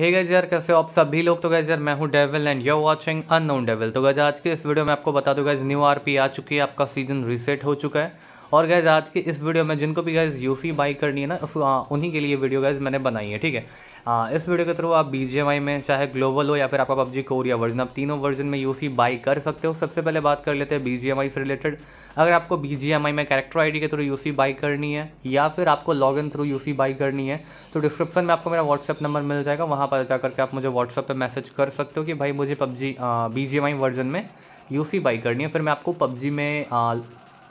हे guys यार कैसे हो आप सभी लोग तो गैज यार मैं हूँ Devil and you watching Unknown Devil तो गैज आज के इस वीडियो में आपको बता दूंगा न्यू आरपी आ चुकी है आपका सीजन रीसेट हो चुका है और गैज़ आज की इस वीडियो में जिनको भी गैज़ यू बाई करनी है ना उस उन्हीं के लिए वीडियो गैज़ मैंने बनाई है ठीक है आ, इस वीडियो के थ्रू आप बी में चाहे ग्लोबल हो या फिर आपका पबजी कोर या वर्जन आप तीनों वर्जन में यू बाई कर सकते हो सबसे पहले बात कर लेते हैं बी से रिलेटेड अगर आपको बी में कैरेक्टर आई के थ्रू यू बाई करनी है या फिर आपको log in through UC buy करनी है तो डिस्क्रिप्शन में आपको मेरा व्हाट्सअप नंबर मिल जाएगा वहाँ पर जा करके आप मुझे व्हाट्सअप पर मैसेज कर सकते हो कि भाई मुझे पबजी बी वर्जन में यू बाई करनी है फिर मैं आपको पबजी में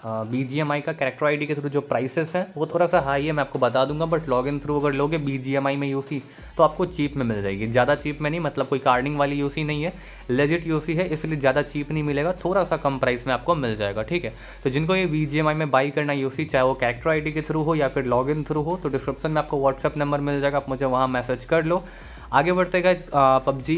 बी जी एम आई का करेक्टर आई डी के थ्रू जो प्राइसेस हैं वो थोड़ा सा हाई है मैं आपको बता दूंगा बट लॉग इन थ्रू अगर लोगे बी जी एम आई में यू सी तो आपको चीप में मिल जाएगी ज़्यादा चीप में नहीं मतलब कोई कार्डिंग वाली यू सी नहीं है लेजिट यू सी है इसलिए ज़्यादा चीप नहीं मिलेगा थोड़ा सा कम प्राइस में आपको मिल जाएगा ठीक है तो जिनको ये बी जी एम आई में बाई करना यू सी चाहे वो कैरेक्टर आई डी के थ्रू हो या फिर लॉग इन थ्रू हो तो डिस्क्रिप्शन में आपको व्हाट्सअप नंबर मिल जाएगा आप मुझे वहाँ मैसेज कर लो आगे बढ़ते गए पबजी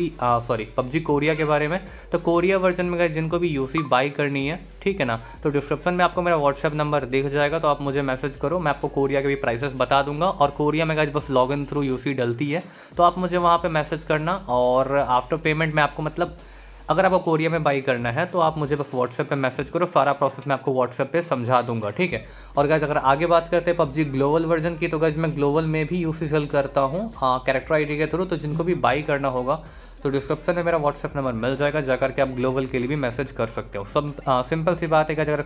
सॉरी पबजी कोरिया के बारे में तो कोरिया वर्जन में गए जिनको भी यू बाई करनी है ठीक है ना तो डिस्क्रिप्शन में आपको मेरा व्हाट्सएप नंबर दिख जाएगा तो आप मुझे मैसेज करो मैं आपको कोरिया के भी प्राइसेस बता दूंगा और कोरिया में गए बस लॉग इन थ्रू यूसी डलती है तो आप मुझे वहाँ पर मैसेज करना और आफ्टर पेमेंट मैं आपको मतलब अगर आपको कोरिया में बाई करना है तो आप मुझे बस व्हाट्सएप पे मैसेज करो सारा प्रोसेस मैं आपको व्हाट्सएप पे समझा दूंगा ठीक है और गैज अगर आगे बात करते हैं पबजी ग्लोबल वर्जन की तो गैज मैं ग्लोबल में भी यूज करता हूँ कैरेक्टर हाँ, आई के थ्रू तो जिनको भी बाई करना होगा तो डिस्क्रिप्शन में मेरा व्हाट्सएप नंबर मिल जाएगा जाकर के आप ग्लोबल के लिए भी मैसेज कर सकते हो सब सिंपल सी बात है कि अगर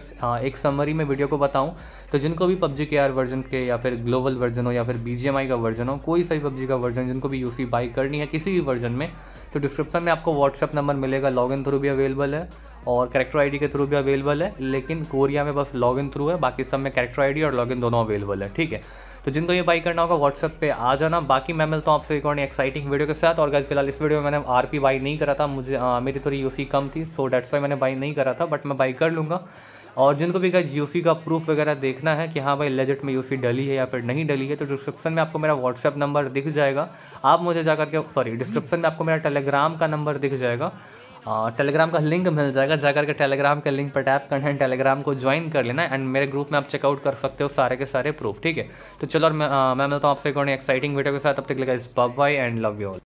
एक समरी में वीडियो को बताऊँ तो जिनको भी पबजी के आर वर्जन के या फिर ग्लोबल वर्जन हो या फिर बी का वर्जन हो कोई सही पबजी का वर्जन जिनको भी यू बाई करनी है किसी भी वर्जन में तो डिस्क्रिप्शन में आपको व्हाट्सअप नंबर मिलेगा लॉग थ्रू भी अवेलेबल है और करेक्टर आईडी के थ्रू भी अवेलेबल है लेकिन कोरिया में बस लॉगिन थ्रू है बाकी सब में करेक्टर आईडी और लॉगिन दोनों अवेलेबल है ठीक है तो जिनको ये बाई करना होगा व्हाट्सएप पे आ जाना बाकी मैं मिलता हूँ आपसे एक और एक्साइटिंग वीडियो के साथ और गैस फिलहाल इस वीडियो में मैंने आर पी बाई नहीं करा था मुझे आ, मेरी थोड़ी यूसी कम थी सो डेट्स वाई मैंने बाई नहीं करा था बट मैं बाई कर लूँगा और जिनको भी गैस यूसी का प्रूफ वगैरह देखना है कि हाँ भाई लेजेट में यूसी डली है या फिर नहीं डली है तो डिस्क्रिप्शन में आपको मेरा व्हाट्सअप नंबर दिख जाएगा आप मुझे जाकर के सॉरी डिस्क्रिप्शन में आपको मेरा टेलीग्राम का नंबर दिख जाएगा टेलीग्राम हाँ, का लिंक मिल जाएगा जाकर के टेलीग्राम के लिंक पर टैप करना है टेलीग्राम को ज्वाइन कर लेना एंड मेरे ग्रुप में आप चेकआउट कर सकते हो सारे के सारे प्रूफ ठीक है तो चलो और मैं हाँ, मिलता हूँ आपसे एक एक्साइटिंग वीडियो के साथ अब तक लगा इस bye and love you all